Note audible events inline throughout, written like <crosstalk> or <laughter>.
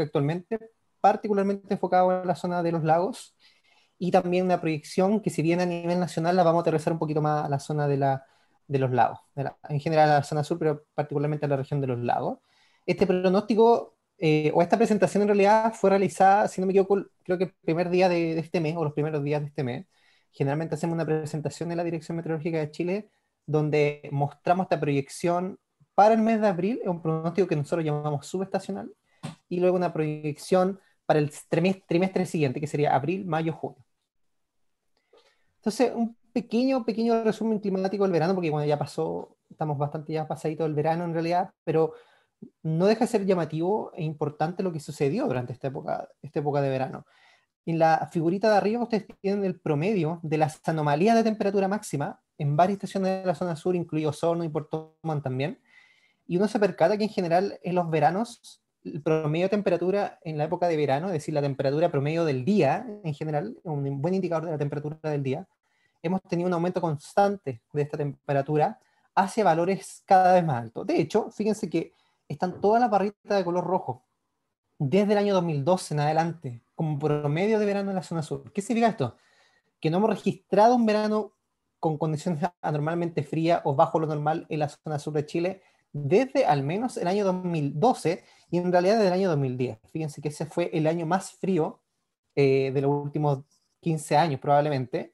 actualmente, particularmente enfocado en la zona de los lagos y también una proyección que si bien a nivel nacional la vamos a aterrizar un poquito más a la zona de, la, de los lagos, en general a la zona sur, pero particularmente a la región de los lagos. Este pronóstico eh, o esta presentación en realidad fue realizada, si no me equivoco, creo que el primer día de, de este mes o los primeros días de este mes. Generalmente hacemos una presentación en la Dirección Meteorológica de Chile donde mostramos esta proyección para el mes de abril, es un pronóstico que nosotros llamamos subestacional, y luego una proyección para el trimestre, siguiente, que sería abril, mayo, junio. Entonces, un pequeño, pequeño resumen climático del verano, porque bueno, ya pasó, estamos bastante ya pasadito del verano en realidad, pero no deja de ser llamativo e importante lo que sucedió durante esta época, esta época de verano. En la figurita de arriba ustedes tienen el promedio de las anomalías de temperatura máxima en varias estaciones de la zona sur, incluido Osorno y Puerto Montt también. Y uno se percata que en general en los veranos el promedio de temperatura en la época de verano, es decir, la temperatura promedio del día en general, un buen indicador de la temperatura del día, hemos tenido un aumento constante de esta temperatura hacia valores cada vez más altos. De hecho, fíjense que están todas las barritas de color rojo desde el año 2012 en adelante, como promedio de verano en la zona sur. ¿Qué significa esto? Que no hemos registrado un verano con condiciones anormalmente frías o bajo lo normal en la zona sur de Chile desde al menos el año 2012 y en realidad desde el año 2010. Fíjense que ese fue el año más frío eh, de los últimos 15 años probablemente.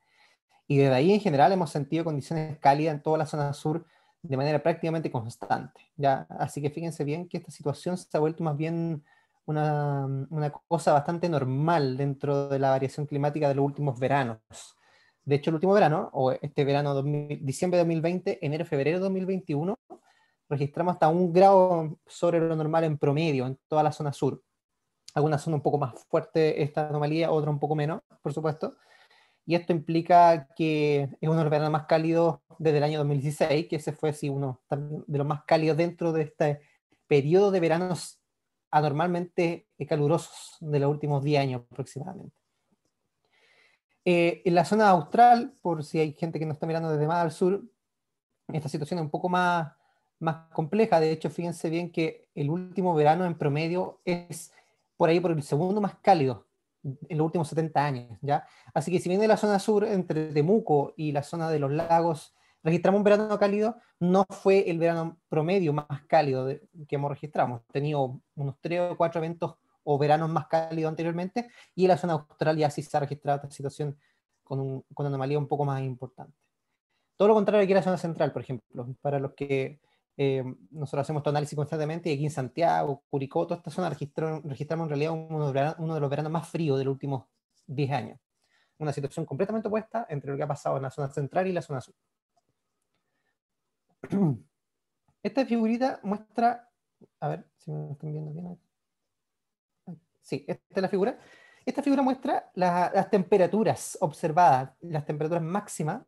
Y desde ahí en general hemos sentido condiciones cálidas en toda la zona sur de manera prácticamente constante. ¿ya? Así que fíjense bien que esta situación se ha vuelto más bien una, cosa bastante normal dentro de la variación climática de los últimos veranos. De hecho, el último verano, o este verano, diciembre de 2020, enero, febrero de 2021, registramos hasta un grado sobre lo normal en promedio en toda la zona sur. Algunas son un poco más fuerte esta anomalía, otras un poco menos, por supuesto. Y esto implica que es uno de los veranos más cálidos desde el año 2016, que ese fue sí, uno de los más cálidos dentro de este periodo de veranos anormalmente calurosos de los últimos 10 años aproximadamente. Eh, en la zona austral, por si hay gente que no está mirando desde más al sur, esta situación es un poco más más compleja. De hecho, fíjense bien que el último verano en promedio es por ahí por el segundo más cálido en los últimos 70 años, ¿ya? Así que si bien de la zona sur, entre Temuco y la zona de los lagos, registramos un verano cálido, no fue el verano promedio más cálido que hemos registrado. Hemos tenido unos tres o cuatro eventos o veranos más cálidos anteriormente, y en la zona austral ya sí se ha registrado esta situación con, un, con anomalía un poco más importante. Todo lo contrario aquí en la zona central, por ejemplo, para los que eh, nosotros hacemos este análisis constantemente y aquí en Santiago, Curicó, toda esta zona registramos en realidad uno de, los veranos más fríos de los últimos 10 años. Una situación completamente opuesta entre lo que ha pasado en la zona central y la zona sur. <clears throat> Esta figurita muestra, a ver si me están viendo bien. Sí, esta es la figura. Esta figura muestra las temperaturas observadas, las temperaturas máximas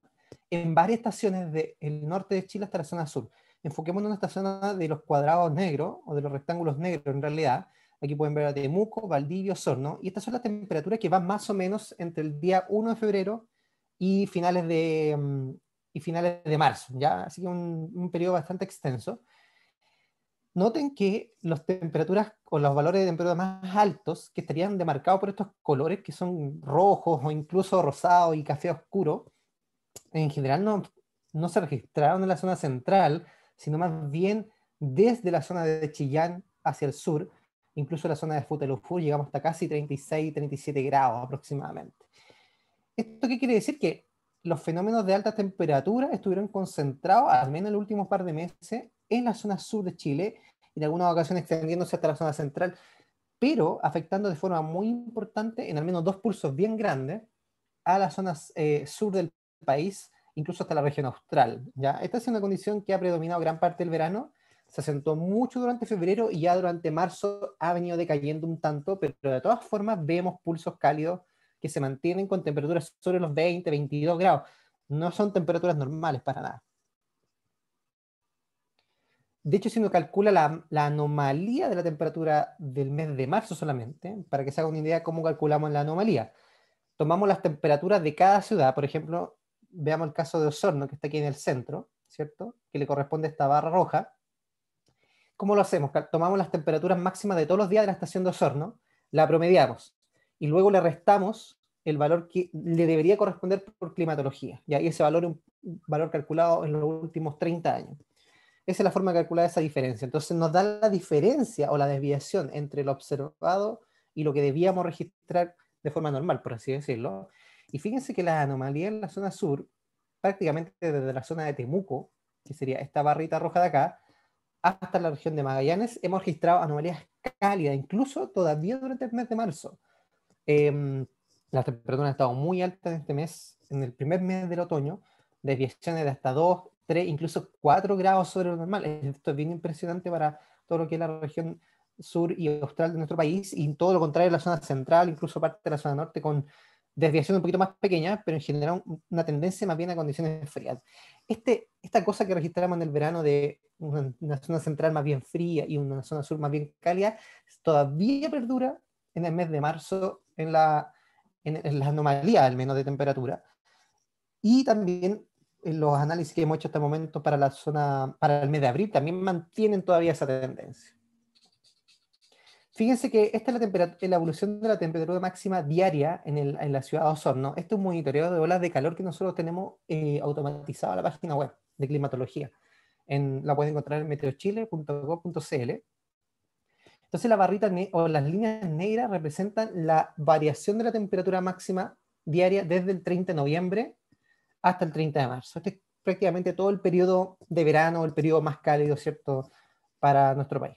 en varias estaciones del norte de Chile hasta la zona sur enfoquémonos en esta zona de los cuadrados negros o de los rectángulos negros en realidad. Aquí pueden ver a Temuco, Valdivio, Sorno. Y estas son las temperaturas que van más o menos entre el día 1 de febrero y finales de, mm, y finales de marzo. ¿ya? Así que un, un periodo bastante extenso. Noten que las temperaturas o los valores de temperatura más altos que estarían demarcados por estos colores que son rojos o incluso rosados y café oscuro, en general no, no se registraron en la zona central, sino más bien desde la zona de Chillán hacia el sur, incluso la zona de Futaleufú, llegamos hasta casi 36, 37 grados aproximadamente. ¿Esto qué quiere decir? Que los fenómenos de alta temperatura estuvieron concentrados, al menos en los últimos par de meses, en la zona sur de Chile, y en algunas ocasiones extendiéndose hasta la zona central, pero afectando de forma muy importante, en al menos dos pulsos bien grandes, a las zonas eh, sur del país, incluso hasta la región austral. ¿ya? Esta es una condición que ha predominado gran parte del verano, se asentó mucho durante febrero y ya durante marzo ha venido decayendo un tanto, pero de todas formas vemos pulsos cálidos que se mantienen con temperaturas sobre los 20, 22 grados. No son temperaturas normales para nada. De hecho, si uno calcula la, anomalía de la temperatura del mes de marzo solamente, para que se haga una idea cómo calculamos la anomalía, tomamos las temperaturas de cada ciudad, por ejemplo, veamos el caso de Osorno, que está aquí en el centro, ¿cierto? Que le corresponde esta barra roja. ¿Cómo lo hacemos? Tomamos las temperaturas máximas de todos los días de la estación de Osorno, la promediamos y luego le restamos el valor que le debería corresponder por climatología. y ahí ese valor es un valor calculado en los últimos 30 años. Esa es la forma de calcular esa diferencia. Entonces nos da la diferencia o la desviación entre lo observado y lo que debíamos registrar de forma normal, por así decirlo. Y fíjense que las anomalías en la zona sur, prácticamente desde la zona de Temuco, que sería esta barrita roja de acá, hasta la región de Magallanes, hemos registrado anomalías cálidas, incluso todavía durante el mes de marzo. Em, las temperaturas han estado muy altas en este mes, en el primer mes del otoño, desviaciones de hasta 2, 3, incluso 4 grados sobre lo normal. Esto es bien impresionante para todo lo que es la región sur y austral de nuestro país, y todo lo contrario, la zona central, incluso parte de la zona norte, con desviación un poquito más pequeña, pero en general una tendencia más bien a condiciones frías. Este, esta cosa que registramos en el verano de una, zona central más bien fría y una zona sur más bien cálida, todavía perdura en el mes de marzo en la, en, la anomalía al menos de temperatura. Y también en eh, los análisis que hemos hecho hasta el momento para la zona, para el mes de abril, también mantienen todavía esa tendencia. Fíjense que esta es la, evolución de la temperatura máxima diaria en, la ciudad de Osorno. Este es un monitoreo de olas de calor que nosotros tenemos eh, automatizado en la página web de climatología. En, la pueden encontrar en meteochile.gov.cl. Entonces la barrita o las líneas negras representan la variación de la temperatura máxima diaria desde el 30 de noviembre hasta el 30 de marzo. Este es prácticamente todo el periodo de verano, el periodo más cálido, ¿cierto?, para nuestro país.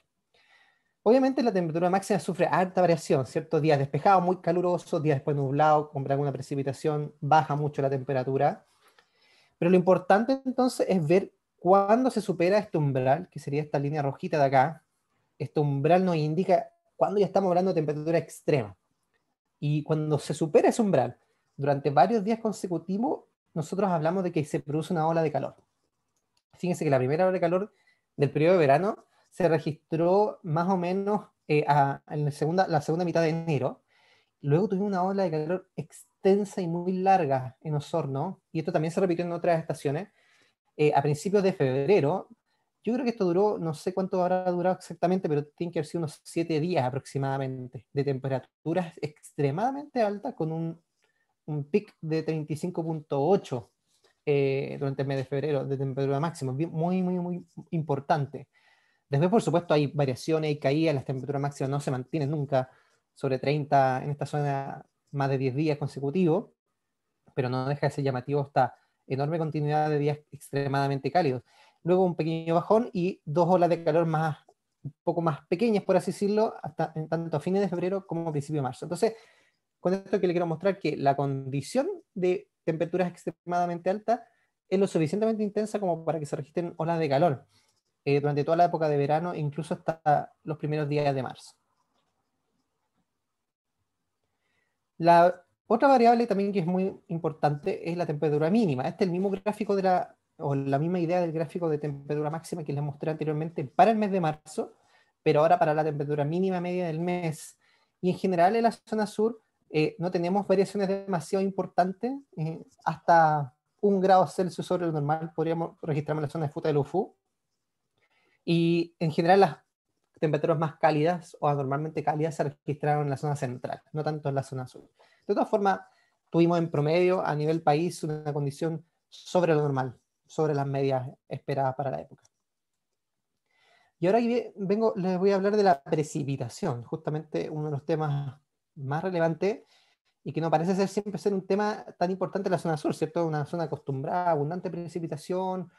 Obviamente la temperatura máxima sufre alta variación, ¿cierto? Días despejados, muy calurosos, días después nublado con alguna precipitación, baja mucho la temperatura. Pero lo importante entonces es ver cuándo se supera este umbral, que sería esta línea rojita de acá. Este umbral nos indica cuándo ya estamos hablando de temperatura extrema. Y cuando se supera ese umbral, durante varios días consecutivos, nosotros hablamos de que se produce una ola de calor. Fíjense que la primera ola de calor del periodo de verano se registró más o menos eh, en la segunda, la segunda mitad de enero. Luego tuvimos una ola de calor extensa y muy larga en Osorno, y esto también se repitió en otras estaciones, eh, a principios de febrero. Yo creo que esto duró, no sé cuánto habrá durado exactamente, pero tiene que haber sido unos siete días aproximadamente, de temperaturas extremadamente altas, con un, un pic de 35.8 eh, durante el mes de febrero, de temperatura máxima, muy, muy, muy importante. Después, por supuesto, hay variaciones y caídas, las temperaturas máximas no se mantienen nunca sobre 30 en esta zona más de 10 días consecutivos, pero no deja de ser llamativo esta enorme continuidad de días extremadamente cálidos. Luego un pequeño bajón y dos olas de calor más, un poco más pequeñas, por así decirlo, hasta, en tanto a fines de febrero como a principios de marzo. Entonces, con esto que le quiero mostrar que la condición de temperaturas extremadamente altas es lo suficientemente intensa como para que se registren olas de calor. Eh, durante toda la época de verano, incluso hasta los primeros días de marzo. La otra variable también que es muy importante es la temperatura mínima. Este es el mismo gráfico de la, o la misma idea del gráfico de temperatura máxima que les mostré anteriormente para el mes de marzo, pero ahora para la temperatura mínima media del mes. Y en general en la zona sur eh, no tenemos variaciones demasiado importantes, eh, hasta un grado Celsius sobre el normal podríamos registrar en la zona de Futa de Ufú, y en general las temperaturas más cálidas o anormalmente cálidas se registraron en la zona central, no tanto en la zona sur. De todas formas, tuvimos en promedio a nivel país una condición sobre lo normal, sobre las medias esperadas para la época. Y ahora vengo, les voy a hablar de la precipitación, justamente uno de los temas más relevantes y que no parece ser siempre ser un tema tan importante en la zona sur, ¿cierto? Una zona acostumbrada abundante precipitación,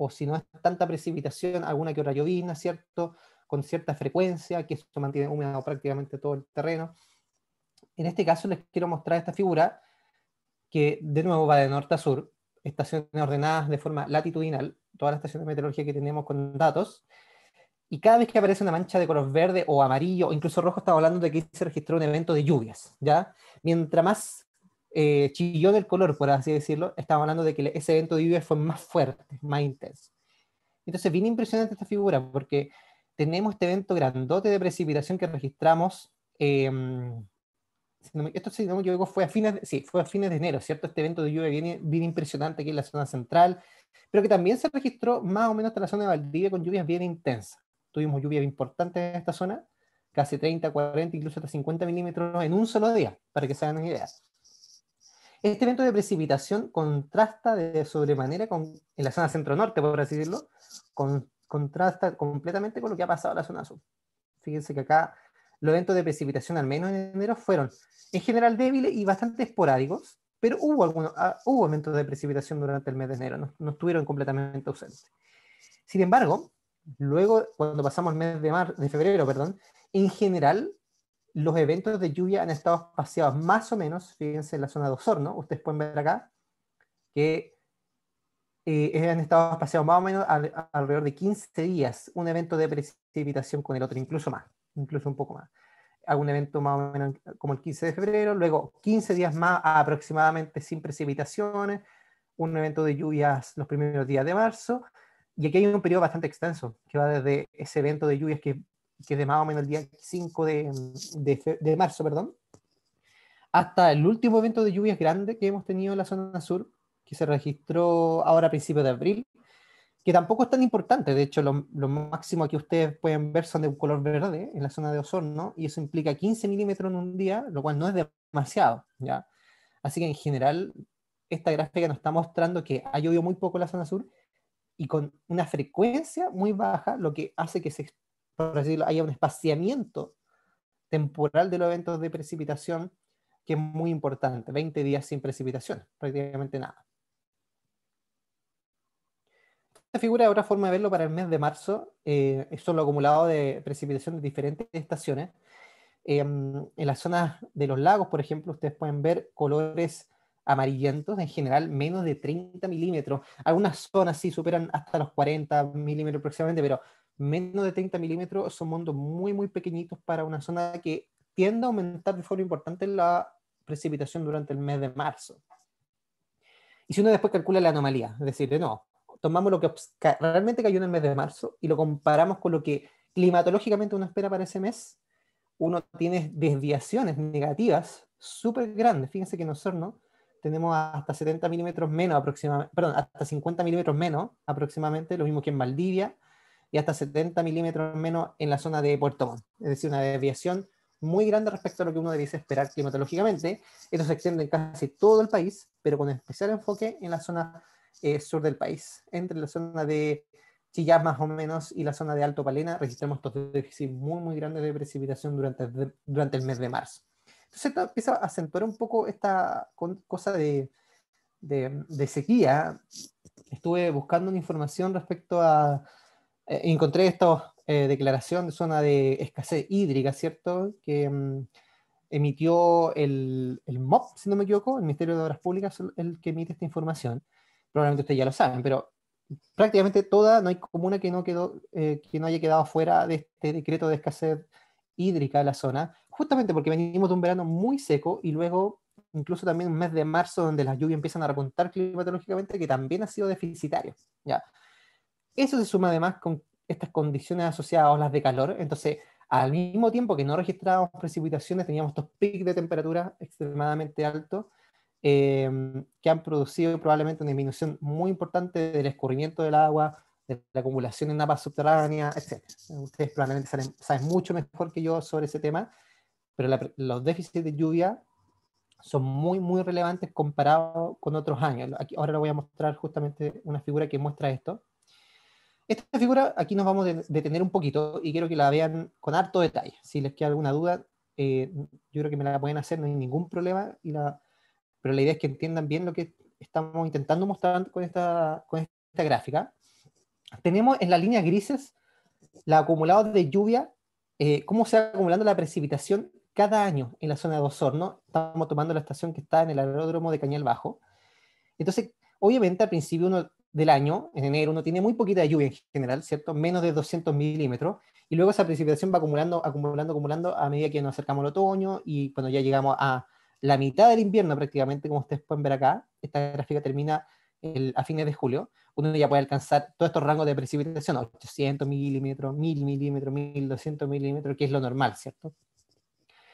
o si no es tanta precipitación, alguna que otra llovizna, ¿cierto? Con cierta frecuencia, que esto mantiene húmedo prácticamente todo el terreno. En este caso les quiero mostrar esta figura, que de nuevo va de norte a sur, estaciones ordenadas de forma latitudinal, todas las estaciones de meteorología que tenemos con datos, y cada vez que aparece una mancha de color verde o amarillo, o incluso rojo, estamos hablando de que se registró un evento de lluvias, ¿ya? Mientras más eh, chilló del color, por así decirlo, estaba hablando de que ese evento de lluvia fue más fuerte, más intenso. Entonces, viene impresionante esta figura, porque tenemos este evento grandote de precipitación que registramos. Em, esto, si no me equivoco, fue a, fines de, sí, fue a fines de enero, ¿cierto? Este evento de lluvia viene bien impresionante aquí en la zona central, pero que también se registró más o menos hasta la zona de Valdivia con lluvias bien intensas. Tuvimos lluvias importantes en esta zona, casi 30, 40, incluso hasta 50 milímetros en un solo día, para que se hagan ideas. Este evento de precipitación contrasta de sobremanera con, en la zona centro-norte, por así decirlo, contrasta completamente con lo que ha pasado en la zona sur. Fíjense que acá los eventos de precipitación, al menos en enero, fueron en general débiles y bastante esporádicos, pero hubo, algunos, ah, hubo eventos de precipitación durante el mes de enero, no, estuvieron completamente ausentes. Sin embargo, luego, cuando pasamos el mes de, de febrero, perdón, en general los eventos de lluvia han estado espaciados más o menos, fíjense en la zona de Osorno, ustedes pueden ver acá, que eh, han estado espaciados más o menos alrededor de 15 días, un evento de precipitación con el otro, incluso más, incluso un poco más. Algún evento más o menos como el 15 de febrero, luego 15 días más aproximadamente sin precipitaciones, un evento de lluvias los primeros días de marzo, y aquí hay un periodo bastante extenso, que va desde ese evento de lluvias que que es de más o menos el día 5 de, marzo, perdón, hasta el último evento de lluvias grande que hemos tenido en la zona sur, que se registró ahora a principios de abril, que tampoco es tan importante. De hecho, lo, máximo que ustedes pueden ver son de un color verde ¿eh? en la zona de Osorno, y eso implica 15 milímetros en un día, lo cual no es demasiado. ¿ya? Así que en general, esta gráfica nos está mostrando que ha llovido muy poco en la zona sur y con una frecuencia muy baja, lo que hace que se por decirlo, un espaciamiento temporal de los eventos de precipitación que es muy importante, 20 días sin precipitación, prácticamente nada. Esta figura es otra forma de verlo para el mes de marzo, eh, es lo acumulado de precipitación de diferentes estaciones. Eh, en las zonas de los lagos, por ejemplo, ustedes pueden ver colores amarillentos, en general menos de 30 milímetros. Algunas zonas sí superan hasta los 40 milímetros aproximadamente, pero menos de 30 milímetros son mundos muy, muy pequeñitos para una zona que tiende a aumentar de forma importante la precipitación durante el mes de marzo. Y si uno después calcula la anomalía, es decir, no, tomamos lo que realmente cayó en el mes de marzo y lo comparamos con lo que climatológicamente uno espera para ese mes, uno tiene desviaciones negativas súper grandes. Fíjense que nosotros no tenemos hasta 70 milímetros menos perdón, hasta 50 milímetros menos aproximadamente, lo mismo que en Valdivia, y hasta 70 milímetros menos en la zona de Puerto Montt. Es decir, una desviación muy grande respecto a lo que uno debiese esperar climatológicamente. Esto se extiende en casi todo el país, pero con especial enfoque en la zona eh, sur del país. Entre la zona de Chillán más o menos y la zona de Alto Palena registramos estos déficits muy, muy grandes de precipitación durante, durante el mes de marzo. Entonces esto empieza a acentuar un poco esta cosa de, de, de sequía. Estuve buscando una información respecto a eh, encontré esta eh, declaración de zona de escasez hídrica, ¿cierto? Que mm, emitió el, MOP, si no me equivoco, el Ministerio de Obras Públicas, el que emite esta información. Probablemente ustedes ya lo saben, pero prácticamente toda, no hay comuna que no, quedó, eh, que no haya quedado fuera de este decreto de escasez hídrica de la zona, justamente porque venimos de un verano muy seco y luego incluso también un mes de marzo donde las lluvias empiezan a repuntar climatológicamente, que también ha sido deficitario. ¿ya? Eso se suma además con estas condiciones asociadas a olas de calor. Entonces, al mismo tiempo que no registrábamos precipitaciones, teníamos estos picos de temperatura extremadamente altos em, que han producido probablemente una disminución muy importante del escurrimiento del agua, de la acumulación en napas subterráneas, etc. Ustedes probablemente saben, mucho mejor que yo sobre ese tema, pero los déficits de lluvia son muy, muy relevantes comparados con otros años. Aquí, ahora les voy a mostrar justamente una figura que muestra esto. Esta figura aquí nos vamos a detener un poquito y quiero que la vean con harto detalle. Si les queda alguna duda, eh, yo creo que me la pueden hacer, no hay ningún problema. Y pero la idea es que entiendan bien lo que estamos intentando mostrar con esta, esta gráfica. Tenemos en las líneas grises la acumulada de lluvia, eh, cómo se va acumulando la precipitación cada año en la zona de Osorno. Estamos tomando la estación que está en el aeródromo de Cañal Bajo. Entonces, obviamente al principio uno del año, en enero, uno tiene muy poquita lluvia en general, ¿cierto? Menos de 200 milímetros, y luego esa precipitación va acumulando, acumulando, acumulando a medida que nos acercamos al otoño y cuando ya llegamos a la mitad del invierno prácticamente, como ustedes pueden ver acá, esta gráfica termina a fines de julio, uno ya puede alcanzar todos estos rangos de precipitación, 800 milímetros, 1000 milímetros, 1200 milímetros, que es lo normal, ¿cierto?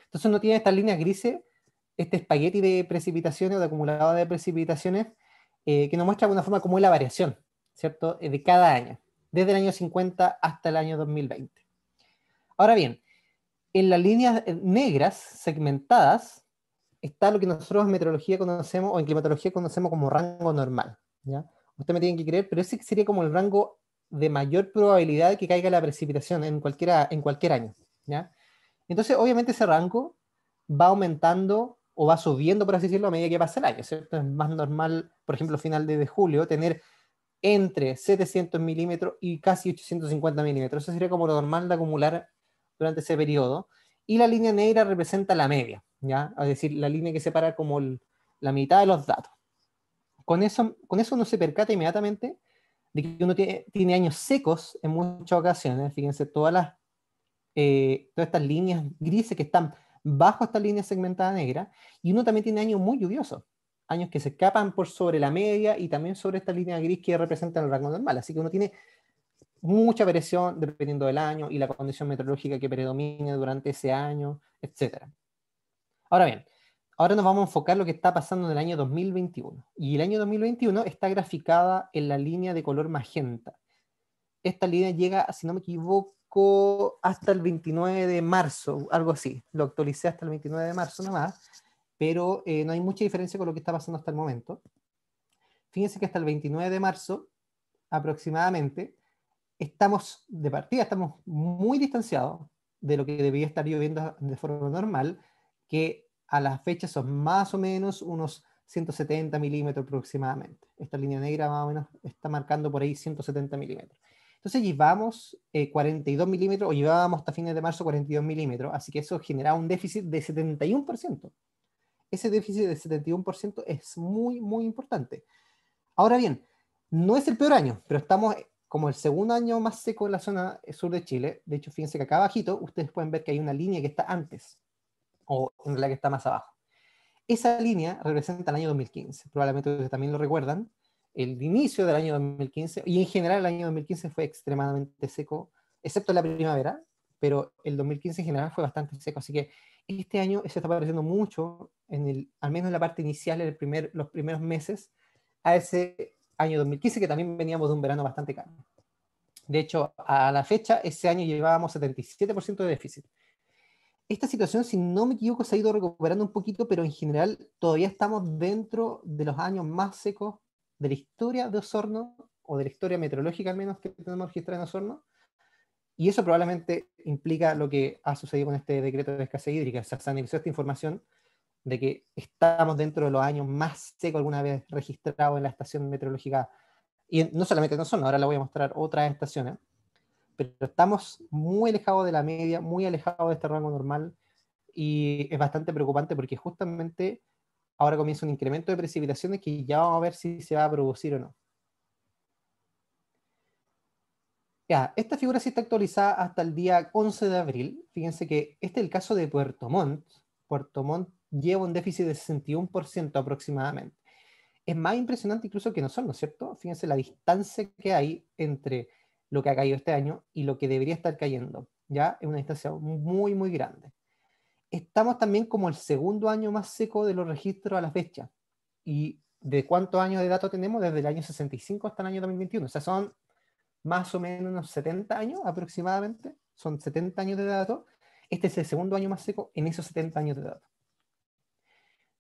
Entonces uno tiene estas líneas grises, este espagueti de precipitaciones o de acumulado de precipitaciones, eh, que nos muestra de alguna forma cómo es la variación, ¿cierto?, eh, de cada año, desde el año 50 hasta el año 2020. Ahora bien, en las líneas eh, negras segmentadas está lo que nosotros en meteorología conocemos o en climatología conocemos como rango normal. ¿ya? Usted me tienen que creer, pero ese sería como el rango de mayor probabilidad de que caiga la precipitación en, cualquiera, en cualquier año. ¿ya? Entonces, obviamente ese rango va aumentando o va subiendo, por así decirlo, a medida que pasa el año, ¿cierto? Es más normal, por ejemplo, final de julio, tener entre 700 milímetros y casi 850 milímetros. Eso sería como lo normal de acumular durante ese periodo. Y la línea negra representa la media, ¿ya? Es decir, la línea que separa como la mitad de los datos. Con eso, con eso uno se percata inmediatamente de que uno tiene, años secos en muchas ocasiones. Fíjense, todas las, eh, todas estas líneas grises que están bajo esta línea segmentada negra, y uno también tiene años muy lluviosos, años que se escapan por sobre la media y también sobre esta línea gris que representa el rango normal. Así que uno tiene mucha variación dependiendo del año y la condición meteorológica que predomine durante ese año, etc. Ahora bien, ahora nos vamos a enfocar lo que está pasando en el año 2021. Y el año 2021 está graficada en la línea de color magenta. Esta línea llega, si no me equivoco, hasta el 29 de marzo, algo así. Lo actualicé hasta el 29 de marzo nomás, pero eh, no hay mucha diferencia con lo que está pasando hasta el momento. Fíjense que hasta el 29 de marzo, aproximadamente, estamos de partida, estamos muy distanciados de lo que debería estar lloviendo de forma normal, que a la fecha son más o menos unos 170 milímetros aproximadamente. Esta línea negra más o menos está marcando por ahí 170 milímetros. Entonces llevamos 42 eh, milímetros, o llevábamos hasta fines de marzo 42 milímetros, así que eso generaba un déficit de 71%. Ese déficit de 71% es muy, muy importante. Ahora bien, no es el peor año, pero estamos eh, como el segundo año más seco en la zona eh, sur de Chile. De hecho, fíjense que acá abajito ustedes pueden ver que hay una línea que está antes, o en la que está más abajo. Esa línea representa el año 2015, probablemente ustedes también lo recuerdan, el inicio del año 2015, y en general el año 2015 fue extremadamente seco, excepto la primavera, pero el 2015 en general fue bastante seco, así que este año se está apareciendo mucho, en el, al menos en la parte inicial, en el primer, los primeros meses, a ese año 2015, que también veníamos de un verano bastante caro. De hecho, a la fecha, ese año llevábamos 77% de déficit. Esta situación, si no me equivoco, se ha ido recuperando un poquito, pero en general todavía estamos dentro de los años más secos de la historia de Osorno, o de la historia meteorológica al menos que tenemos registrada en Osorno, y eso probablemente implica lo que ha sucedido con este decreto de escasez hídrica. O se esta información de que estamos dentro de los años más secos alguna vez registrados en la estación meteorológica. Y no solamente en Osorno, ahora la voy a mostrar otras estaciones, pero estamos muy alejados de la media, muy alejados de este rango normal, y es bastante preocupante porque justamente ahora comienza un incremento de precipitaciones que ya vamos a ver si se va a producir o no. esta figura sí está actualizada hasta el día 11 de abril. Fíjense que este es el caso de Puerto Montt. Puerto Montt lleva un déficit de 61% aproximadamente. Es más impresionante incluso que son, ¿no es cierto? Fíjense la distancia que hay entre lo que ha caído este año y lo que debería estar cayendo. Ya es una distancia muy, muy grande estamos también como el segundo año más seco de los registros a la fecha. ¿Y de cuántos años de datos tenemos? Desde el año 65 hasta el año 2021. O sea, son más o menos unos 70 años aproximadamente. Son 70 años de datos. Este es el segundo año más seco en esos 70 años de datos.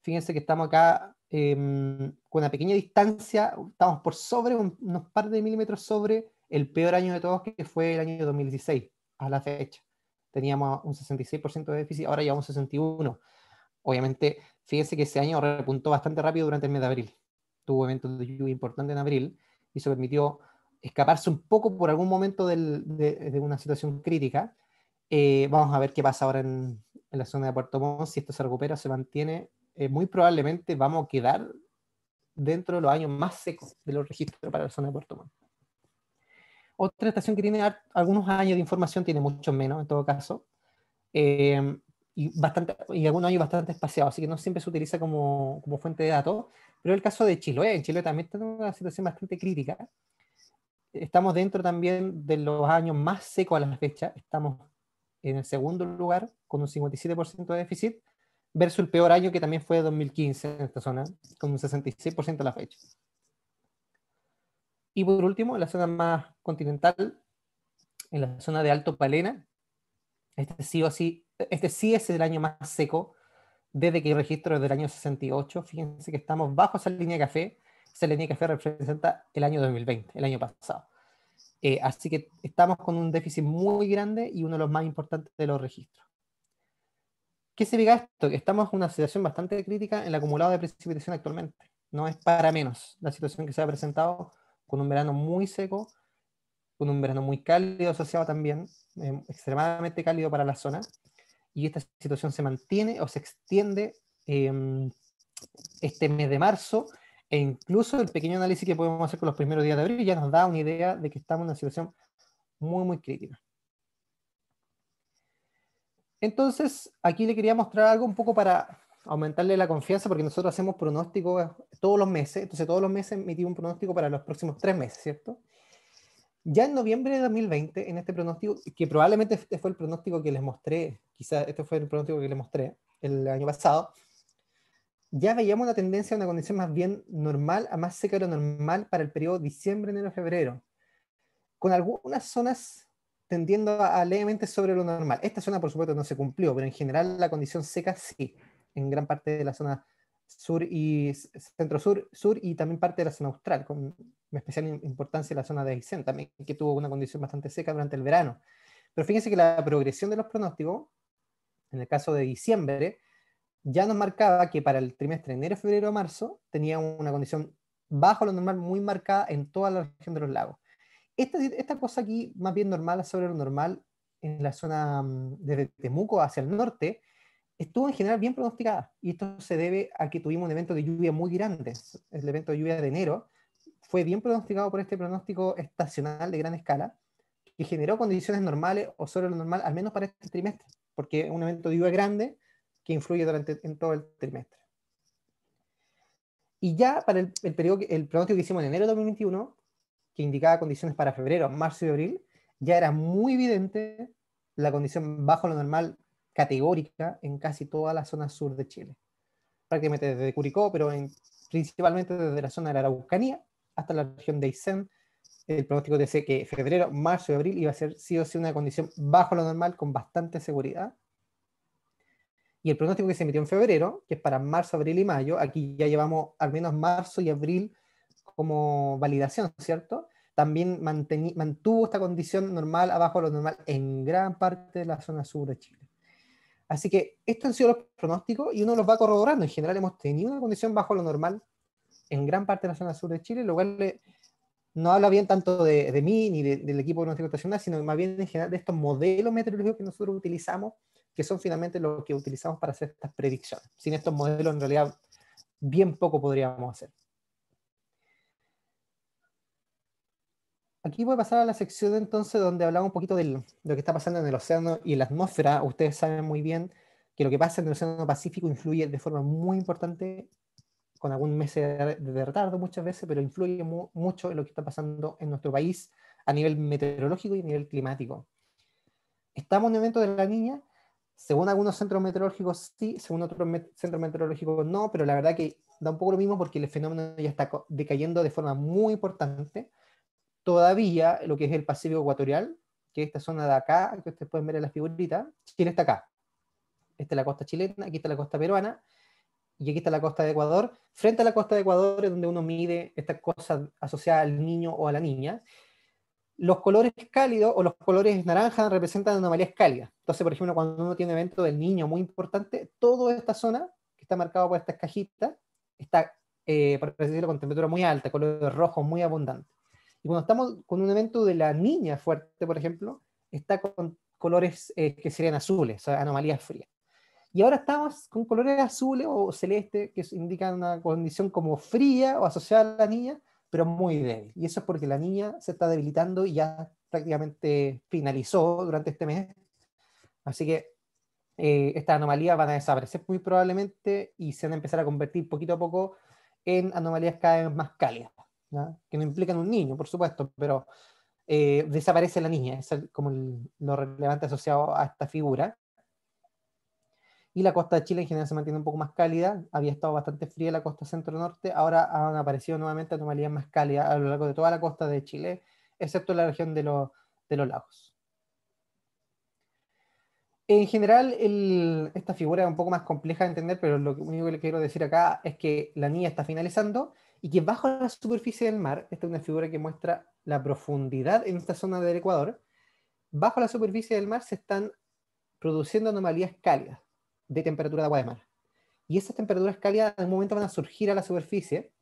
Fíjense que estamos acá em, con una pequeña distancia, estamos por sobre, unos par de milímetros sobre el peor año de todos, que fue el año 2016, a la fecha teníamos un 66% de déficit, ahora llevamos 61%. Obviamente, fíjense que ese año repuntó bastante rápido durante el mes de abril. Tuvo eventos de lluvia importante en abril y eso permitió escaparse un poco por algún momento de, una situación crítica. Eh, vamos a ver qué pasa ahora en, la zona de Puerto Montt, si esto se recupera se mantiene. Eh, muy probablemente vamos a quedar dentro de los años más secos de los registros para la zona de Puerto Montt. Otra estación que tiene algunos años de información, tiene mucho menos en todo caso, eh, y, bastante, y algunos años bastante espaciados, así que no siempre se utiliza como, fuente de datos. Pero el caso de Chiloé, en Chile también está en una situación bastante crítica. Estamos dentro también de los años más secos a la fecha, estamos en el segundo lugar con un 57% de déficit, versus el peor año que también fue 2015 en esta zona, con un 66% a la fecha. Y por último, en la zona más continental, en la zona de Alto Palena, este sí, o sí, este sí es el año más seco desde que registro del año 68. Fíjense que estamos bajo esa línea de café. Esa línea de café representa el año 2020, el año pasado. Eh, así que estamos con un déficit muy grande y uno de los más importantes de los registros. ¿Qué significa esto? Que estamos en una situación bastante crítica en el acumulado de precipitación actualmente. No es para menos la situación que se ha presentado con un verano muy seco, con un verano muy cálido asociado también, em, extremadamente cálido para la zona, y esta situación se mantiene o se extiende em, este mes de marzo, e incluso el pequeño análisis que podemos hacer con los primeros días de abril ya nos da una idea de que estamos en una situación muy, muy crítica. Entonces, aquí le quería mostrar algo un poco para aumentarle la confianza porque nosotros hacemos pronósticos todos los meses, entonces todos los meses emitimos un pronóstico para los próximos tres meses, ¿cierto? Ya en noviembre de 2020, en este pronóstico, que probablemente este fue el pronóstico que les mostré, quizás este fue el pronóstico que les mostré el año pasado, ya veíamos una tendencia a una condición más bien normal, a más seca de lo normal para el periodo diciembre, enero, febrero, con algunas zonas tendiendo a, levemente sobre lo normal. Esta zona, por supuesto, no se cumplió, pero en general la condición seca sí en gran parte de la zona sur y centro-sur, sur y también parte de la zona austral, con especial importancia la zona de Aysén también, que tuvo una condición bastante seca durante el verano. Pero fíjense que la progresión de los pronósticos, en el caso de diciembre, ya nos marcaba que para el trimestre enero, febrero, marzo, tenía una condición bajo lo normal muy marcada en toda la región de los lagos. Esta, esta cosa aquí, más bien normal sobre lo normal, en la zona mm, desde Temuco hacia el norte, estuvo en general bien pronosticada. Y esto se debe a que tuvimos un evento de lluvia muy grande. El evento de lluvia de enero fue bien pronosticado por este pronóstico estacional de gran escala, que generó condiciones normales o sobre lo normal, al menos para este trimestre, porque es un evento de lluvia grande que influye durante, en todo el trimestre. Y ya para el, el, periodo, el pronóstico que hicimos en enero de 2021, que indicaba condiciones para febrero, marzo y abril, ya era muy evidente la condición bajo lo normal categórica en casi toda la zona sur de Chile. Prácticamente desde Curicó, pero principalmente desde la zona de la Araucanía hasta la región de Aysén. El pronóstico dice que febrero, marzo y abril iba a ser sí o sí una condición bajo lo normal con bastante seguridad. Y el pronóstico que se emitió en febrero, que es para marzo, abril y mayo, aquí ya llevamos al menos marzo y abril como validación, ¿cierto? También mantuvo esta condición normal abajo lo normal en gran parte de la zona sur de Chile. Así que estos han sido los pronósticos y uno los va corroborando. En general hemos tenido una condición bajo lo normal en gran parte de la zona sur de Chile, lo cual eh, no habla bien tanto de, mí ni del equipo de nuestra estacional, sino más bien en general de estos modelos meteorológicos que nosotros utilizamos, que son finalmente los que utilizamos para hacer estas predicciones. Sin estos modelos en realidad bien poco podríamos hacer. Aquí voy a pasar a la sección entonces donde hablaba un poquito de lo que está pasando en el océano y en la atmósfera. Ustedes saben muy bien que lo que pasa en el océano Pacífico influye de forma muy importante, con algún mes de retardo muchas veces, pero influye mucho en lo que está pasando en nuestro país a nivel meteorológico y a nivel climático. Estamos en el evento de la niña, según algunos centros meteorológicos sí, según otros centros meteorológicos no, pero la verdad que da un poco lo mismo porque el fenómeno ya está decayendo de forma muy importante. Todavía lo que es el Pacífico Ecuatorial, que es esta zona de acá, que ustedes pueden ver en la figurita, Chile está acá. Esta es la costa chilena, aquí está la costa peruana, y aquí está la costa de Ecuador. Frente a la costa de Ecuador es donde uno mide estas cosas asociadas al niño o a la niña. Los colores cálidos o los colores naranjas representan anomalías cálidas. Entonces, por ejemplo, cuando uno tiene un evento del niño muy importante, toda esta zona que está marcada por estas cajitas está, eh, por decirlo, con temperatura muy alta, colores rojos muy abundantes. Y cuando estamos con un evento de la niña fuerte, por ejemplo, está con colores eh, que serían azules, o sea, anomalías frías. Y ahora estamos con colores azules o celeste que indican una condición como fría o asociada a la niña, pero muy débil. Y eso es porque la niña se está debilitando y ya prácticamente finalizó durante este mes. Así que eh, estas anomalías van a desaparecer muy probablemente y se van a empezar a convertir poquito a poco en anomalías cada vez más cálidas que no implican un niño, por supuesto, pero eh, desaparece la niña, es como lo relevante asociado a esta figura. Y la costa de Chile en general se mantiene un poco más cálida, había estado bastante fría la costa centro-norte, ahora han aparecido nuevamente anomalías más cálidas a lo largo de toda la costa de Chile, excepto la región de, los lagos. En general, esta figura es un poco más compleja de entender, pero lo único que quiero decir acá es que la niña está finalizando y que bajo la superficie del mar, esta es una figura que muestra la profundidad en esta zona del Ecuador, bajo la superficie del mar se están produciendo anomalías cálidas de temperatura de agua de mar. Y esas temperaturas cálidas en un momento van a surgir a la superficie.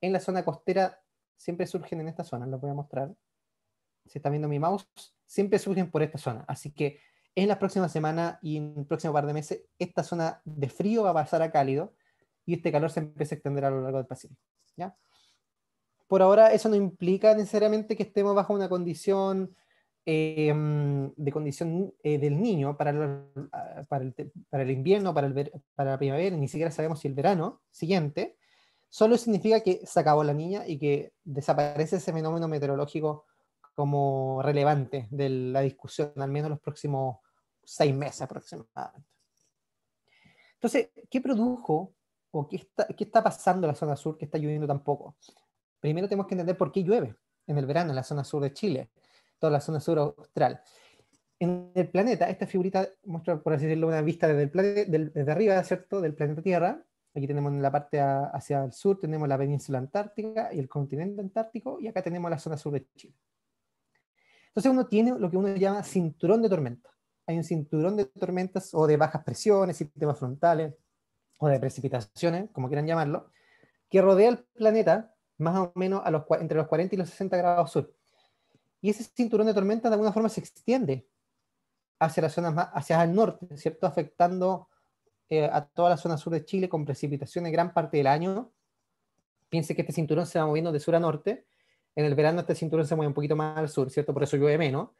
En la zona costera siempre surgen en esta zona, lo voy a mostrar. Si está viendo mi mouse, siempre surgen por esta zona. Así que en la próxima semana y en el próximo par de meses, esta zona de frío va a pasar a cálido y este calor se empieza a extender a lo largo del Pacífico. Por ahora eso no implica necesariamente que estemos bajo una condición eh, de condición eh, del niño para el, ah, para, el, invierno, para, el para la primavera, ni siquiera sabemos si el verano siguiente, solo significa que se acabó la niña y que desaparece ese fenómeno meteorológico como relevante de la discusión, al menos los próximos seis meses aproximadamente. Entonces, ¿qué produjo o qué está, qué está pasando en la zona sur que está lloviendo tan poco. Primero tenemos que entender por qué llueve en el verano en la zona sur de Chile, toda la zona sur austral. En el planeta, esta figurita muestra, por así decirlo, una vista desde, el desde arriba, ¿cierto?, del planeta Tierra. Aquí tenemos en la parte hacia el sur, tenemos la península antártica y el continente antártico, y acá tenemos la zona sur de Chile. Entonces uno tiene lo que uno llama cinturón de tormentas. Hay un cinturón de tormentas o de bajas presiones, sistemas frontales, o de precipitaciones, como quieran llamarlo, que rodea el planeta más o menos a los, entre los 40 y los 60 grados sur. Y ese cinturón de tormenta de alguna forma se extiende hacia las zonas más, hacia el norte, ¿cierto? Afectando eh, a toda la zona sur de Chile con precipitaciones gran parte del año. Piense que este cinturón se va moviendo de sur a norte. En el verano este cinturón se mueve un poquito más al sur, ¿cierto? Por eso llueve menos.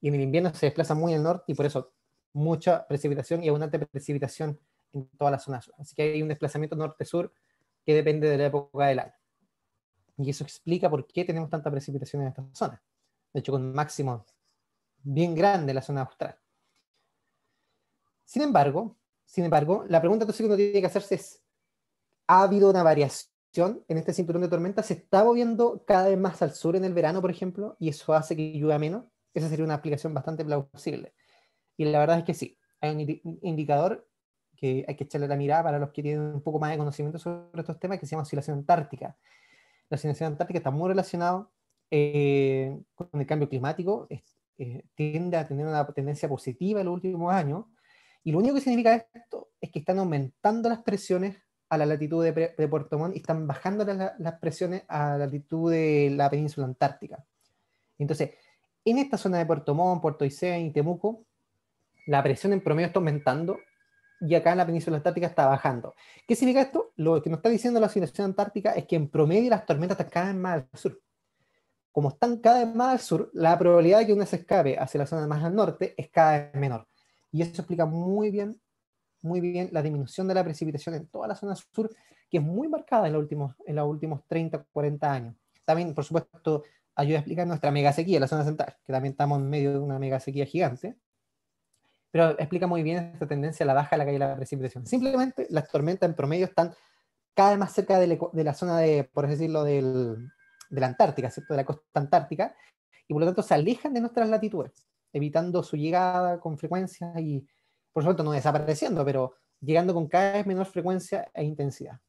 Y en el invierno se desplaza muy al norte y por eso mucha precipitación y abundante precipitación en toda la zona sur. Así que hay un desplazamiento norte-sur que depende de la época del año. Y eso explica por qué tenemos tanta precipitación en esta zona. De hecho, con máximo bien grande en la zona austral. Sin embargo, sin embargo, la pregunta que uno tiene que hacerse es, ¿ha habido una variación en este cinturón de tormenta? ¿Se está moviendo cada vez más al sur en el verano, por ejemplo, y eso hace que llueva menos? Esa sería una explicación bastante plausible. Y la verdad es que sí, hay un indicador que hay que echarle la mirada para los que tienen un poco más de conocimiento sobre estos temas, que se llama oscilación antártica. La oscilación antártica está muy relacionada eh, con el cambio climático, eh, tiende a tener una tendencia positiva en los últimos años, y lo único que significa esto es que están aumentando las presiones a la latitud de, Puerto Montt y están bajando las, presiones a la latitud de la península antártica. Entonces, en esta zona de Puerto Montt, Puerto Isen y Temuco, la presión en promedio está aumentando y acá en la península antártica está bajando. ¿Qué significa esto? Lo que nos está diciendo la situación antártica es que en promedio las tormentas están cada vez más al sur. Como están cada vez más al sur, la probabilidad de que una se escape hacia la zona más al norte es cada vez menor. Y eso explica muy bien, muy bien la disminución de la precipitación en toda la zona sur, que es muy marcada en los últimos, en los últimos 30, 40 años. También, por supuesto, ayuda a explicar nuestra mega sequía, la zona central, que también estamos en medio de una mega sequía gigante pero explica muy bien esta tendencia a la baja de la caída de la precipitación. Simplemente las tormentas en promedio están cada vez más cerca de, la zona de, por decirlo, de la Antártica, ¿cierto? de la costa antártica, y por lo tanto se alejan de nuestras latitudes, evitando su llegada con frecuencia y, por supuesto, no desapareciendo, pero llegando con cada vez menor frecuencia e intensidad.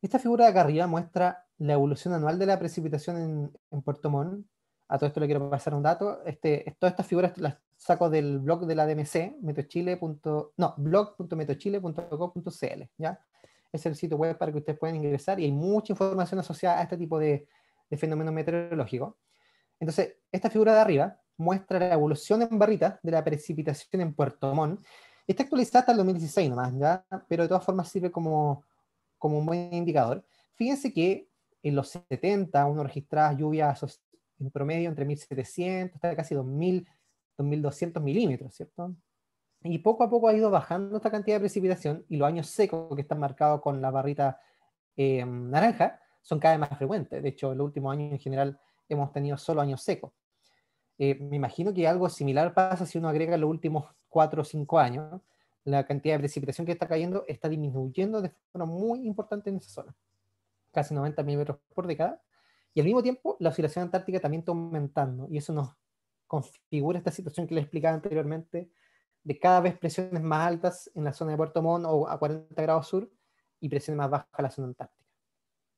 Esta figura de acá arriba muestra la evolución anual de la precipitación en, Puerto Montt. A todo esto le quiero pasar un dato. Este, todas estas figuras las saco del blog de la DMC, metochile. No, ¿ya? Es el sitio web para que ustedes puedan ingresar y hay mucha información asociada a este tipo de, de fenómenos meteorológicos. Entonces, esta figura de arriba muestra la evolución en barritas de la precipitación en Puerto Montt. Está actualizada hasta el 2016 nomás, ¿ya? pero de todas formas sirve como, como un buen indicador. Fíjense que en los 70 uno registraba lluvias en promedio entre 1.700 hasta casi 2.000 2200 milímetros, ¿cierto? Y poco a poco ha ido bajando esta cantidad de precipitación y los años secos que están marcados con la barrita eh, naranja son cada vez más frecuentes. De hecho, en los últimos años en general hemos tenido solo años secos. Eh, me imagino que algo similar pasa si uno agrega los últimos 4 o 5 años. La cantidad de precipitación que está cayendo está disminuyendo de forma muy importante en esa zona, casi 90 milímetros por década. Y al mismo tiempo, la oscilación antártica también está aumentando y eso nos configura esta situación que les explicaba anteriormente, de cada vez presiones más altas en la zona de Puerto Montt o a 40 grados sur y presiones más bajas en la zona antártica.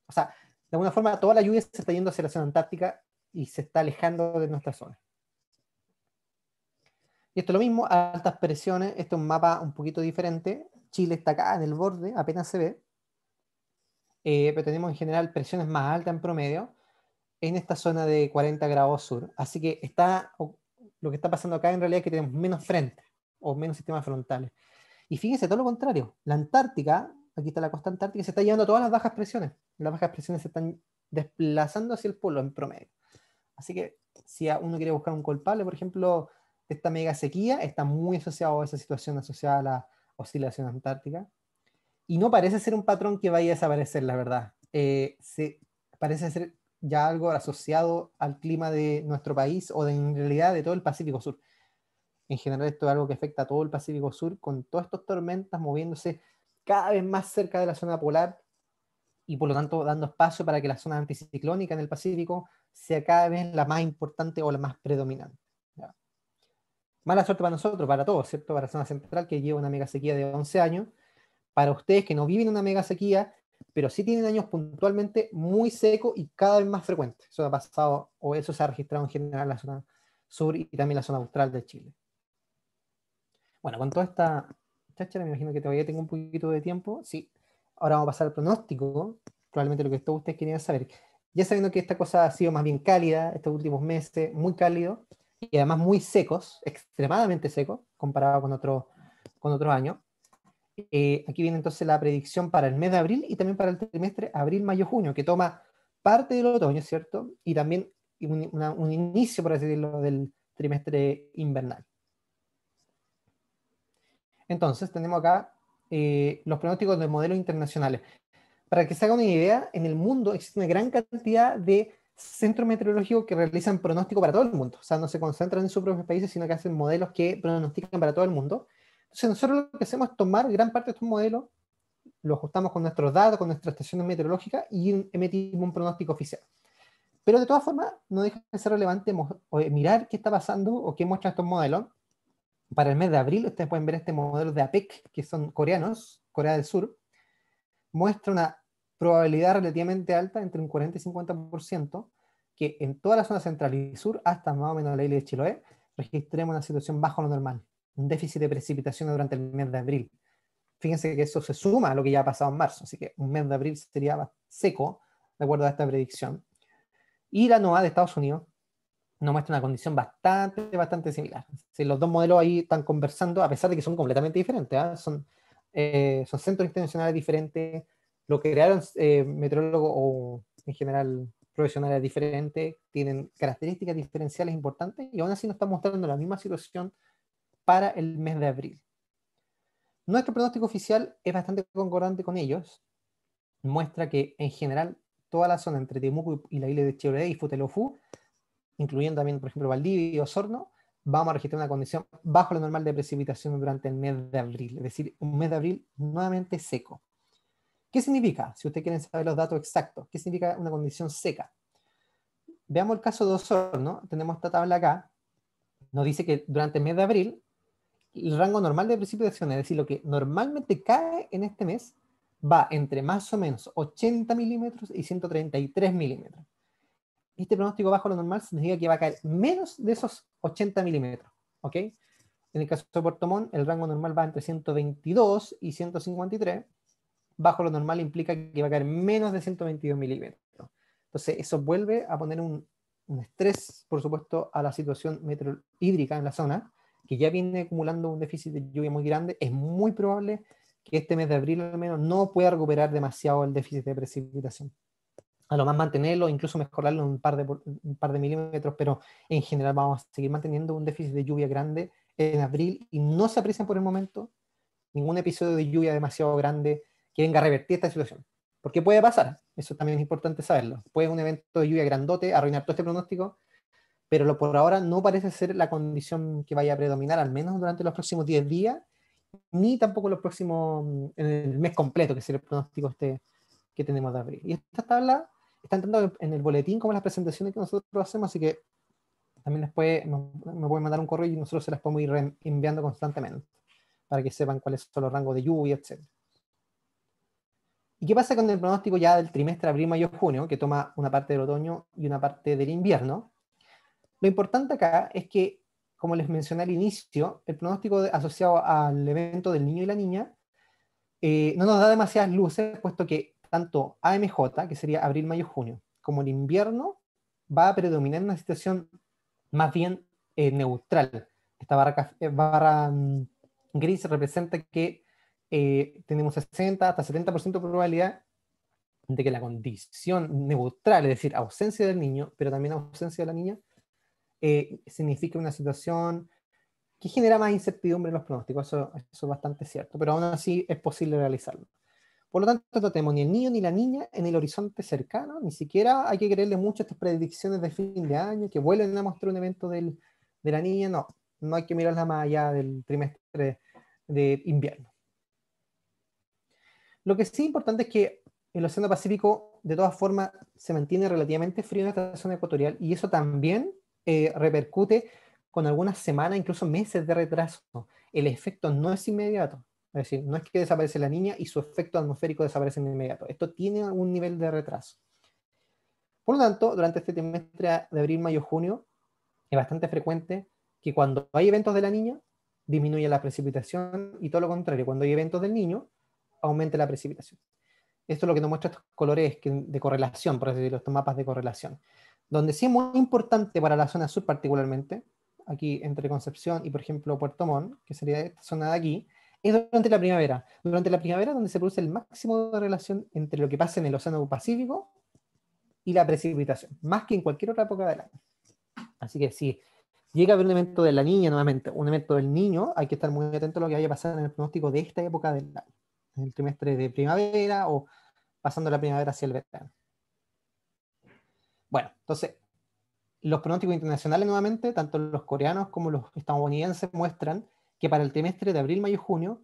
O sea, de alguna forma toda la lluvia se está yendo hacia la zona antártica y se está alejando de nuestra zona. Y esto es lo mismo, altas presiones, este es un mapa un poquito diferente, Chile está acá en el borde, apenas se ve, eh, pero tenemos en general presiones más altas en promedio, en esta zona de 40 grados sur. Así que está, lo que está pasando acá en realidad es que tenemos menos frente o menos sistemas frontales. Y fíjense, todo lo contrario, la Antártica, aquí está la costa antártica, se está llevando todas las bajas presiones. Las bajas presiones se están desplazando hacia el polo en promedio. Así que si uno quiere buscar un culpable, por ejemplo, esta mega sequía está muy asociado a esa situación asociada a la oscilación antártica. Y no parece ser un patrón que vaya a desaparecer, la verdad. Eh, se, parece ser ya algo asociado al clima de nuestro país o de, en realidad de todo el Pacífico Sur. En general esto es algo que afecta a todo el Pacífico Sur con todas estas tormentas moviéndose cada vez más cerca de la zona polar y por lo tanto dando espacio para que la zona anticiclónica en el Pacífico sea cada vez la más importante o la más predominante. Mala suerte para nosotros, para todos, ¿cierto? Para la zona central que lleva una mega sequía de 11 años. Para ustedes que no viven una mega sequía, pero sí tienen años puntualmente muy secos y cada vez más frecuentes. Eso ha pasado, o eso se ha registrado en general en la zona sur y también en la zona austral de Chile. Bueno, con toda esta cháchara, me imagino que todavía tengo un poquito de tiempo. Sí, ahora vamos a pasar al pronóstico. Probablemente lo que todos ustedes querían saber. Ya sabiendo que esta cosa ha sido más bien cálida estos últimos meses, muy cálido y además muy secos, extremadamente secos, comparado con, otros con otros años eh, aquí viene entonces la predicción para el mes de abril y también para el trimestre abril, mayo, junio, que toma parte del otoño, ¿cierto? Y también un, inicio, por así decirlo, del trimestre invernal. Entonces, tenemos acá eh, los pronósticos de modelos internacionales. Para que se haga una idea, en el mundo existe una gran cantidad de centros meteorológicos que realizan pronóstico para todo el mundo. O sea, no se concentran en sus propios países, sino que hacen modelos que pronostican para todo el mundo. Entonces nosotros lo que hacemos es tomar gran parte de estos modelos, los ajustamos con nuestros datos, con nuestras estaciones meteorológicas y emitimos un pronóstico oficial. Pero de todas formas, no deja de ser relevante eh, mirar qué está pasando o qué muestra estos modelos. Para el mes de abril, ustedes pueden ver este modelo de APEC, que son coreanos, Corea del Sur, muestra una probabilidad relativamente alta, entre un 40 y 50%, que en toda la zona central y sur, hasta más o menos la isla de Chiloé, registremos una situación bajo lo normal un déficit de precipitaciones durante el mes de abril. Fíjense que eso se suma a lo que ya ha pasado en marzo, así que un mes de abril sería seco, de acuerdo a esta predicción. Y la NOAA de Estados Unidos nos muestra una condición bastante, bastante similar. Si los dos modelos ahí están conversando, a pesar de que son completamente diferentes, ¿ah? son, eh, son centros internacionales diferentes, lo que crearon eh, meteorólogos o en general profesionales diferentes, tienen características diferenciales importantes y aún así nos están mostrando la misma situación para el mes de abril. Nuestro pronóstico oficial es bastante concordante con ellos. Muestra que en general toda la zona entre Temuco y la isla de Chiloé y Futelofú, incluyendo también, por ejemplo, Valdivia y Osorno, vamos a registrar una condición bajo la normal de precipitación durante el mes de abril, es decir, un mes de abril nuevamente seco. ¿Qué significa? Si ustedes quieren saber los datos exactos, ¿qué significa una condición seca? Veamos el caso de Osorno, tenemos esta tabla acá, nos dice que durante el mes de abril el rango normal de principio es decir, lo que normalmente cae en este mes, va entre más o menos 80 milímetros y 133 milímetros. Este pronóstico bajo lo normal significa que va a caer menos de esos 80 milímetros. ¿ok? En el caso de Puerto Montt, el rango normal va entre 122 y 153. Bajo lo normal implica que va a caer menos de 122 milímetros. Entonces, eso vuelve a poner un, un estrés, por supuesto, a la situación hídrica en la zona que ya viene acumulando un déficit de lluvia muy grande, es muy probable que este mes de abril al menos no pueda recuperar demasiado el déficit de precipitación. A lo más mantenerlo, incluso mejorarlo un par, de, un par de milímetros, pero en general vamos a seguir manteniendo un déficit de lluvia grande en abril y no se aprecia por el momento ningún episodio de lluvia demasiado grande que venga a revertir esta situación. Porque puede pasar, eso también es importante saberlo. Puede un evento de lluvia grandote arruinar todo este pronóstico pero lo, por ahora no parece ser la condición que vaya a predominar, al menos durante los próximos 10 días, ni tampoco los próximos, mm, en el mes completo, que sería el pronóstico este que tenemos de abril. Y esta tabla están tanto en el boletín como en las presentaciones que nosotros hacemos, así que también después me pueden mandar un correo y nosotros se las podemos ir enviando constantemente para que sepan cuáles son los rangos de lluvia, etc. ¿Y qué pasa con el pronóstico ya del trimestre abril, mayo, junio, que toma una parte del otoño y una parte del invierno? Lo importante acá es que, como les mencioné al inicio, el pronóstico asociado al evento del niño y la niña eh, no nos da demasiadas luces, puesto que tanto AMJ, que sería abril, mayo, junio, como el invierno, va a predominar una situación más bien eh, neutral. Esta eh, barra, mm, gris representa que tenemos 60 hasta 70% de probabilidad de que la condición neutral, es decir, ausencia del niño, pero también ausencia de la niña, eh, significa una situación que genera más incertidumbre en los pronósticos, eso, es bastante cierto, pero aún así es posible realizarlo. Por lo tanto, no tenemos ni el niño ni la niña en el horizonte cercano, ni siquiera hay que creerle mucho a estas predicciones de fin de año, que vuelven a mostrar un evento del, de la niña, no, no hay que mirarla más allá del trimestre de invierno. Lo que sí es importante es que el Océano Pacífico, de todas formas, se mantiene relativamente frío en esta zona ecuatorial y eso también eh, repercute con algunas semanas, incluso meses de retraso. El efecto no es inmediato. Es decir, no es que desaparece la niña y su efecto atmosférico desaparece en inmediato. Esto tiene algún nivel de retraso. Por lo tanto, durante este trimestre de abril, mayo, junio, es bastante frecuente que cuando hay eventos de la niña, disminuye la precipitación y todo lo contrario, cuando hay eventos del niño, aumente la precipitación. Esto es lo que nos muestra estos colores de correlación, por decirlo decirlo, estos mapas de correlación. Donde sí es muy importante para la zona sur particularmente, aquí entre Concepción y por ejemplo Puerto Montt, que sería esta zona de aquí, es durante la primavera. Durante la primavera donde se produce el máximo de relación entre lo que pasa en el Océano Pacífico y la precipitación, más que en cualquier otra época del año. Así que si llega a haber un evento de la niña nuevamente, un evento del niño, hay que estar muy atento a lo que vaya a pasar en el pronóstico de esta época del año, en el trimestre de primavera o pasando la primavera hacia el verano. Bueno, entonces, los pronósticos internacionales nuevamente, tanto los coreanos como los estadounidenses, muestran que para el trimestre de abril, mayo y junio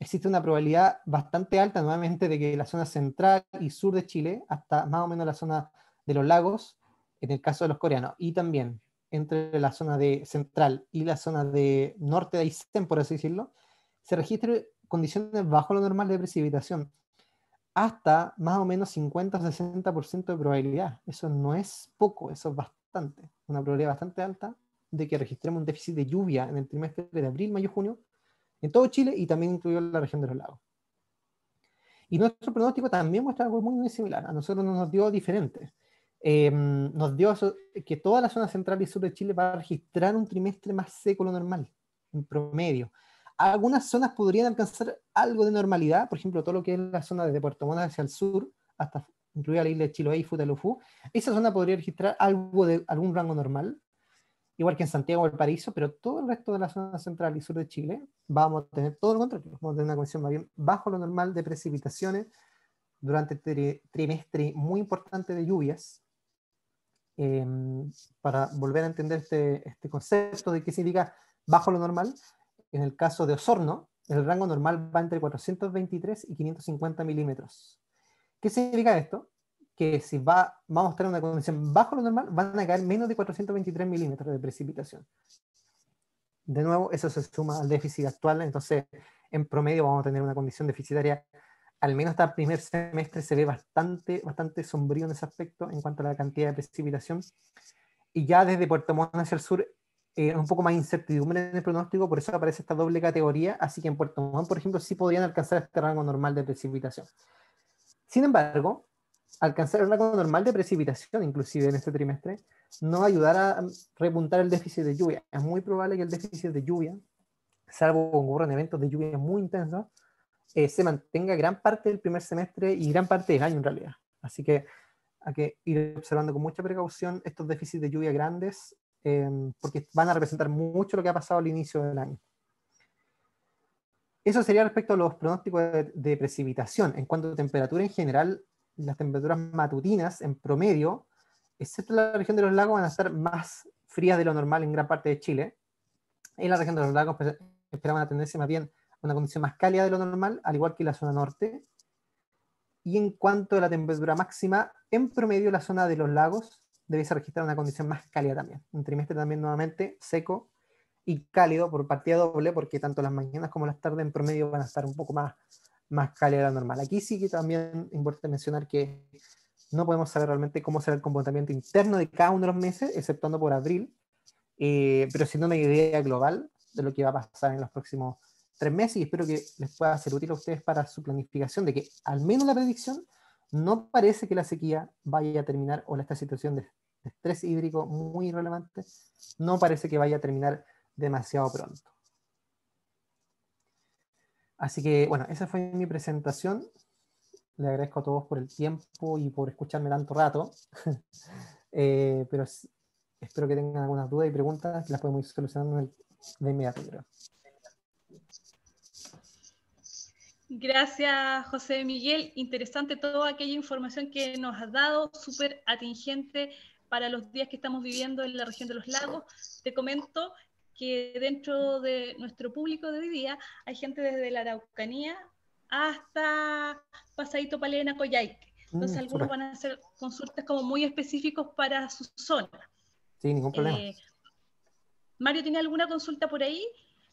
existe una probabilidad bastante alta nuevamente de que la zona central y sur de Chile, hasta más o menos la zona de los lagos, en el caso de los coreanos, y también entre la zona de central y la zona de norte de Aysén, por así decirlo, se registren condiciones bajo lo normal de precipitación, hasta más o menos 50-60% de probabilidad. Eso no es poco, eso es bastante, una probabilidad bastante alta de que registremos un déficit de lluvia en el trimestre de abril, mayo, junio, en todo Chile y también incluyó la región de los lagos. Y nuestro pronóstico también muestra algo muy, similar. A nosotros nos dio diferente. Em, nos dio que toda la zona central y sur de Chile va a registrar un trimestre más seco lo normal, en promedio algunas zonas podrían alcanzar algo de normalidad, por ejemplo, todo lo que es la zona desde Puerto Montt hacia el sur, hasta incluida la isla de Chiloé y Futalufú, esa zona podría registrar algo de algún rango normal, igual que en Santiago o el Paraíso, pero todo el resto de la zona central y sur de Chile vamos a tener todo el contrario, vamos a tener una condición más bien bajo lo normal de precipitaciones durante este trimestre muy importante de lluvias. Em, para volver a entender este, este concepto de qué significa bajo lo normal, en el caso de Osorno, el rango normal va entre 423 y 550 milímetros. ¿Qué significa esto? Que si va, vamos a tener una condición bajo lo normal, van a caer menos de 423 milímetros de precipitación. De nuevo, eso se suma al déficit actual, entonces en promedio vamos a tener una condición deficitaria, al menos hasta este el primer semestre se ve bastante, bastante sombrío en ese aspecto en cuanto a la cantidad de precipitación. Y ya desde Puerto Montt hacia el sur eh, un poco más incertidumbre en el pronóstico, por eso aparece esta doble categoría, así que en Puerto Montt, por ejemplo, sí podrían alcanzar este rango normal de precipitación. Sin embargo, alcanzar el rango normal de precipitación, inclusive en este trimestre, no ayudará a mm, repuntar el déficit de lluvia. Es muy probable que el déficit de lluvia, salvo con ocurran eventos de lluvia muy intensos, eh, se mantenga gran parte del primer semestre y gran parte del año en realidad. Así que hay que ir observando con mucha precaución estos déficits de lluvia grandes Em, porque van a representar mucho lo que ha pasado al inicio del año. Eso sería respecto a los pronósticos de, precipitación. En cuanto a temperatura en general, las temperaturas matutinas en promedio, excepto la región de los lagos, van a ser más frías de lo normal en gran parte de Chile. En la región de los lagos pues, esperaban una tendencia más bien una condición más cálida de lo normal, al igual que la zona norte. Y en cuanto a la temperatura máxima, en promedio la zona de los lagos debiese registrar una condición más cálida también. Un trimestre también nuevamente seco y cálido por partida doble, porque tanto las mañanas como las tardes en promedio van a estar un poco más, más cálida de lo normal. Aquí sí que también importante mencionar que no podemos saber realmente cómo será el comportamiento interno de cada uno de los meses, exceptuando por abril, eh, pero siendo una idea global de lo que va a pasar en los próximos tres meses y espero que les pueda ser útil a ustedes para su planificación de que al menos la predicción no parece que la sequía vaya a terminar o esta situación de estrés hídrico muy relevante, no parece que vaya a terminar demasiado pronto. Así que, bueno, esa fue mi presentación. Le agradezco a todos por el tiempo y por escucharme tanto rato. <laughs> Eh, pero espero que tengan algunas dudas y preguntas que las podemos ir solucionando de inmediato, Gracias, José Miguel. Interesante toda aquella información que nos has dado, súper atingente para los días que estamos viviendo en la región de los lagos. Te comento que dentro de nuestro público de hoy día hay gente desde la Araucanía hasta Pasadito Palena, Coyhaique. Entonces mm, algunos van a hacer consultas como muy específicos para su zona. Sí, ningún problema. Eh, Mario, ¿tiene alguna consulta por ahí?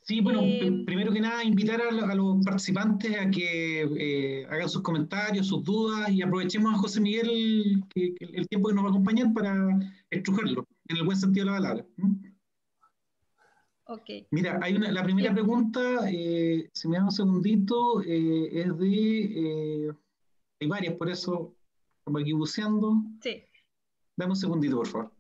Sí, bueno, eh, primero que nada, invitar a, los participantes a que eh, hagan sus comentarios, sus dudas y aprovechemos a José Miguel el tiempo que nos va a acompañar para estrujarlo, en el buen sentido de la palabra. Mira, hay una, la primera pregunta, eh, si me dan un segundito, es de. hay varias, por eso, como aquí buceando. Sí. Dame un segundito, por favor.